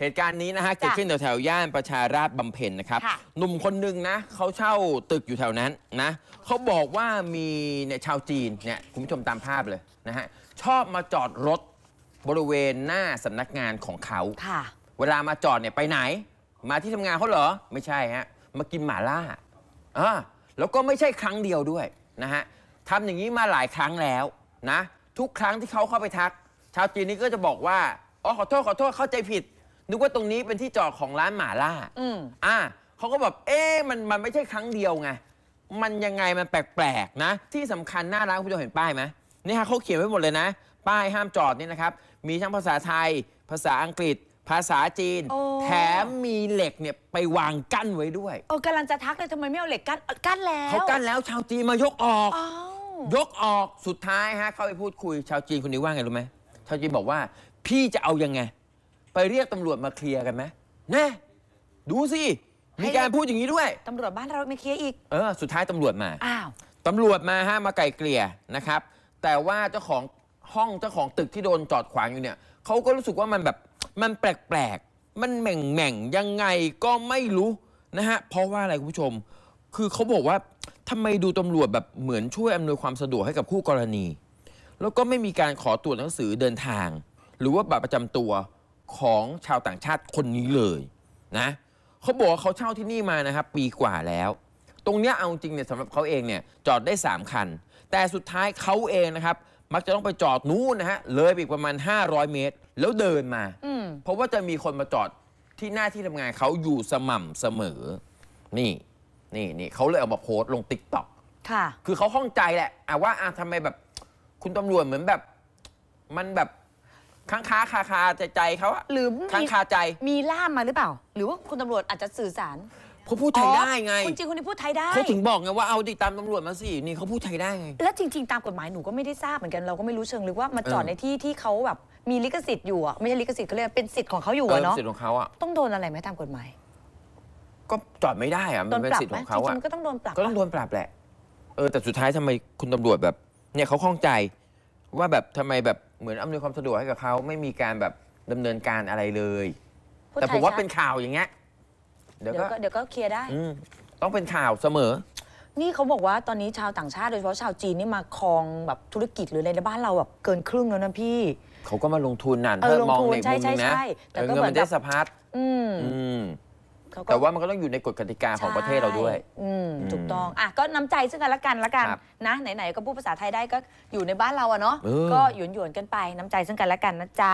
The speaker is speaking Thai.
เหตุการณ์นี้นะฮะเกิดขึ้นแถวแถวย่านประชาราษฎร์บำเพ็ญนะครับ หนุ่มคนหนึ่งนะเขาเช่าตึกอยู่แถวนั้นนะเขาบอกว่ามีเนี่ยชาวจีนเนี่ยคุณผู้ชมตามภาพเลยนะฮะชอบมาจอดรถบริเวณหน้าสำนักงานของเขา เวลามาจอดเนี่ยไปไหน มาที่ทำงานเขาเหรอไม่ใช่ฮะมากินหมาล่าอ่าแล้วก็ไม่ใช่ครั้งเดียวด้วยนะฮะทำอย่างนี้มาหลายครั้งแล้วนะทุกครั้งที่เขาเข้าไปทัก ชาวจีนนี่ก็จะบอกว่าอ๋อขอโทษขอโทษเข้าใจผิดนึกว่าตรงนี้เป็นที่จอดของร้านหมาล่าอืมอ่าเขาก็แบบเอ๊ะมันมันไม่ใช่ครั้งเดียวไง มันยังไงมันแปลก ๆ นะ ที่สำคัญหน้าร้านคุณผู้ชมเห็นป้ายไหม นี่ฮะเขาเขียนไว้หมดเลยนะ ป้ายห้ามจอดนี่นะครับ มีทั้งภาษาไทย ภาษาอังกฤษ ภาษาจีน แถมมีเหล็กเนี่ยไปวางกั้นไว้ด้วย โอ้กำลังจะทักเลยทำไมไม่เอาเหล็กกั้นกั้นแล้วเขากั้นแล้วชาวจีนมายกออกอยกออก สุดท้ายฮะเข้าไปพูดคุยชาวจีนคนนี้ว่าไงรู้ไหม ชาวจีนบอกว่า พี่จะเอายังไงไปเรียกตำรวจมาเคลียร์กันไหมแน่ดูสิ มีการพูดอย่างนี้ด้วย ตำรวจบ้านเราไม่เคลียร์อีกเออสุดท้ายตำรวจมาอ้าวตำรวจมาฮะมาไกลเกลี่ยนะครับ แต่ว่าเจ้าของห้องเจ้าของตึกที่โดนจอดขวางอยู่เนี่ยเขาก็รู้สึกว่ามันแบบมันแปลกๆมันแหม่งแม่งยังไงก็ไม่รู้นะฮะ เพราะว่าอะไรคุณผู้ชม คือเขาบอกว่าทำไมดูตำรวจแบบเหมือนช่วยอำนวยความสะดวกให้กับคู่กรณี แล้วก็ไม่มีการขอตรวจหนังสือเดินทาง หรือว่าบัตรประจำตัวของชาวต่างชาติคนนี้เลยนะเขาบอกว่าเขาเช่าที่นี่มานะครับ ปีกว่าแล้ว ตรงเนี้ยเอาจริงเนี่ยสำหรับเขาเองเนี่ย จอดได้ 3 คัน แต่สุดท้ายเขาเองนะครับ มักจะต้องไปจอดนู้นนะฮะเลยอีกประมาณ 500 เมตร แล้วเดินมา อืเพราะว่าจะมีคนมาจอดที่หน้าที่ทำงานเขาอยู่สม่ำเสมอ นี่ นี่นี่เขาเลยเอามาโพสต์ลงติ๊กต็อกค่ะคือเขาข้องใจแหละอ่ะว่าอ่ะทำไมแบบ คุณตำรวจเหมือนแบบ มันแบบค้างคาคาคาใจใจเขาอหรือค้างคาใจ มีล่ามมาหรือเปล่า หรือว่าคุณตำรวจอาจจะสื่อสารเขาพูดไทยได้ไงคุณจริงคนนี้พูดไทยได้เขาถึงบอกไงว่าเอาดิตามตำรวจมาสิ นี่เขาพูดไทยได้ไง แล้วจริง ๆตามกฎหมายหนูก็ไม่ได้ทราบเหมือนกันเราก็ไม่รู้เชิงหรือว่ามาจอดในที่ที่เขาแบบมีลิขสิทธิ์อยู่อะไม่ใช่ลิขสิทธิ์เขาเรียกเป็นสิทธิ์ของเขาอยู่ะเนาะสิทธิ์ของเขาอ่ะต้องโดนอะไรไหมตามกฎหมาย ก็จอดไม่ได้อะมัโดนเป็นรับสิทธิ์ไหมของจเขาริะงๆก็ต้องโดนปรับ ก็ต้องโดนปรับแหละเออ แต่สุดท้ายทำไมคุณตำรวจแบบเนี่ยเขาข้องใจว่าแบบทำไมแบบเหมือนอำนวยความสะดวกให้กับเขาไม่มีการแบบดำเนินการอะไรเลย แต่ผมว่าเป็นข่าวอย่างเงี้ยเดี๋ยวก็เดี๋ยวก็เคลียร์ได้ต้องเป็นข่าวเสมอ นี่เขาบอกว่าตอนนี้ชาวต่างชาติโดยเฉพาะชาวจีนนี่มาครองแบบธุรกิจหรืออะไรในบ้านเราแบบเกินครึ่งแล้วนะพี่ เขาก็มาลงทุนนั่นเออ่มองลงทุนในช่มุมใช่นะใช่แต่ก็เงินหมืัอนได้แบบสะพัดอืมอืมแต่ว่ามันก็ต้องอยู่ในกฎกติกาของประเทศเราด้วย อืมถูกต้องอ่ะก็น้ำใจซึ่งกันและกันละกันนะ ไหนๆก็พูดภาษาไทยได้ก็อยู่ในบ้านเราอะเนาะ ก็หยวนๆกันไปน้ำใจซึ่งกันและกันนะจ๊ะ